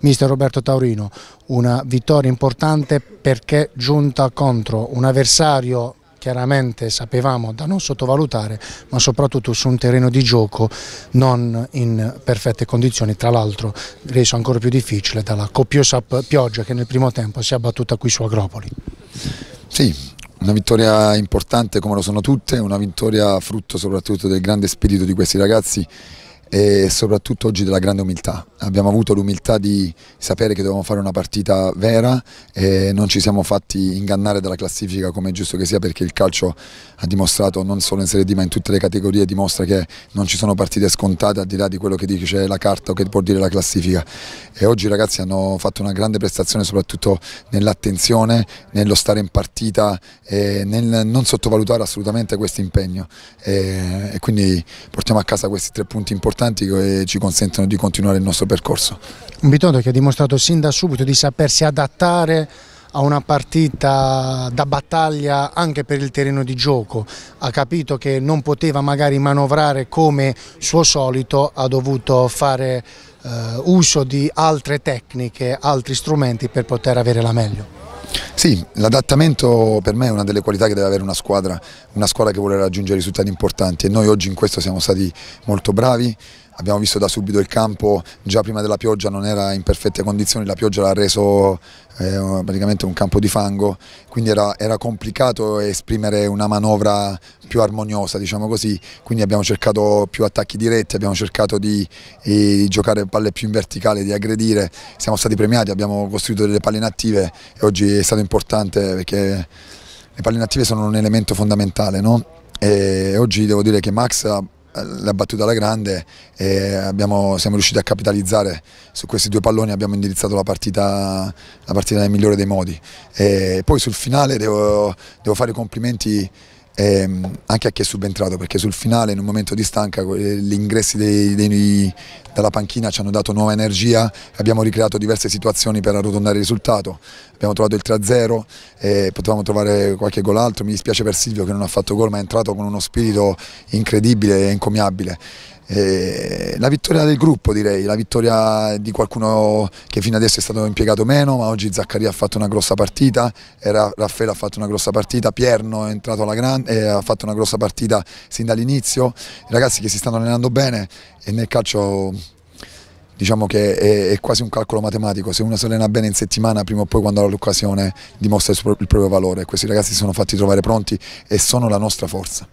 Mister Roberto Taurino, una vittoria importante perché giunta contro un avversario chiaramente sapevamo da non sottovalutare ma soprattutto su un terreno di gioco non in perfette condizioni tra l'altro reso ancora più difficile dalla copiosa pioggia che nel primo tempo si è abbattuta qui su Agropoli Sì, una vittoria importante come lo sono tutte, una vittoria frutto soprattutto del grande spirito di questi ragazzi e soprattutto oggi della grande umiltà. Abbiamo avuto l'umiltà di sapere che dovevamo fare una partita vera e non ci siamo fatti ingannare dalla classifica come è giusto che sia perché il calcio ha dimostrato non solo in Serie D ma in tutte le categorie dimostra che non ci sono partite scontate al di là di quello che dice la carta o che può dire la classifica e oggi i ragazzi hanno fatto una grande prestazione soprattutto nell'attenzione, nello stare in partita e nel non sottovalutare assolutamente questo impegno e quindi portiamo a casa questi tre punti importanti importanti che ci consentono di continuare il nostro percorso. Un Bitonto che ha dimostrato sin da subito di sapersi adattare a una partita da battaglia anche per il terreno di gioco, ha capito che non poteva magari manovrare come suo solito, ha dovuto fare eh, uso di altre tecniche, altri strumenti per poter avere la meglio. Sì, l'adattamento per me è una delle qualità che deve avere una squadra, una squadra che vuole raggiungere risultati importanti e noi oggi in questo siamo stati molto bravi, abbiamo visto da subito il campo già prima della pioggia non era in perfette condizioni, la pioggia l'ha reso eh, praticamente un campo di fango, quindi era, era, complicato esprimere una manovra più armoniosa, diciamo così, quindi abbiamo cercato più attacchi diretti, abbiamo cercato di, eh, di giocare palle più in verticale, di aggredire, siamo stati premiati, abbiamo costruito delle palle inattive e oggi è stato importante perché le palle inattive sono un elemento fondamentale no? e oggi devo dire che Max l'ha battuta alla grande e abbiamo, siamo riusciti a capitalizzare su questi due palloni, abbiamo indirizzato la partita, la partita nel migliore dei modi. E poi sul finale devo, devo fare i complimenti ehm, anche a chi è subentrato perché sul finale in un momento di stanca eh, gli ingressi dei, dei, dalla panchina ci hanno dato nuova energia, abbiamo ricreato diverse situazioni per arrotondare il risultato, abbiamo trovato il 3-0, eh, potevamo trovare qualche gol altro, mi dispiace per Silvio che non ha fatto gol ma è entrato con uno spirito incredibile e encomiabile eh, la vittoria del gruppo direi, la vittoria di qualcuno che fino adesso è stato impiegato meno, ma oggi Zaccaria ha fatto una grossa partita, Raffaele ha fatto una grossa partita, Pierno è entrato alla grande, eh, ha fatto una grossa partita sin dall'inizio, i ragazzi che si stanno allenando bene e nel calcio diciamo che è, è, quasi un calcolo matematico, se uno si allena bene in settimana prima o poi quando ha l'occasione dimostra il, il proprio valore, questi ragazzi si sono fatti trovare pronti e sono la nostra forza.